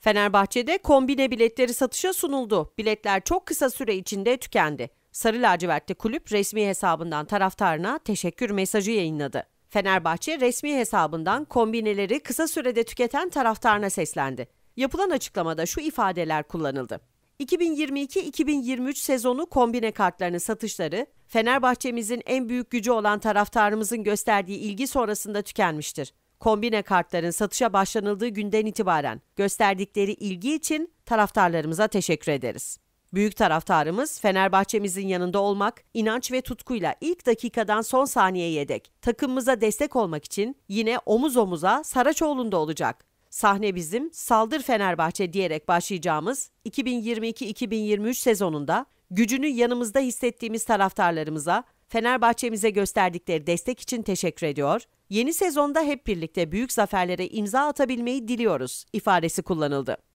Fenerbahçe'de kombine biletleri satışa sunuldu. Biletler çok kısa süre içinde tükendi. Sarı lacivertli kulüp resmi hesabından taraftarına teşekkür mesajı yayınladı. Fenerbahçe resmi hesabından kombineleri kısa sürede tüketen taraftarına seslendi. Yapılan açıklamada şu ifadeler kullanıldı. 2022-2023 sezonu kombine kartlarının satışları Fenerbahçemizin en büyük gücü olan taraftarımızın gösterdiği ilgi sonrasında tükenmiştir. Kombine kartların satışa başlanıldığı günden itibaren gösterdikleri ilgi için taraftarlarımıza teşekkür ederiz. Büyük taraftarımız Fenerbahçemizin yanında olmak, inanç ve tutkuyla ilk dakikadan son saniyeye dek takımımıza destek olmak için yine omuz omuza Saraçoğlu'nda olacak. Sahne bizim, saldır Fenerbahçe diyerek başlayacağımız 2022-2023 sezonunda gücünü yanımızda hissettiğimiz taraftarlarımıza Fenerbahçemize gösterdikleri destek için teşekkür ediyor Yeni sezonda hep birlikte büyük zaferlere imza atabilmeyi diliyoruz ifadesi kullanıldı.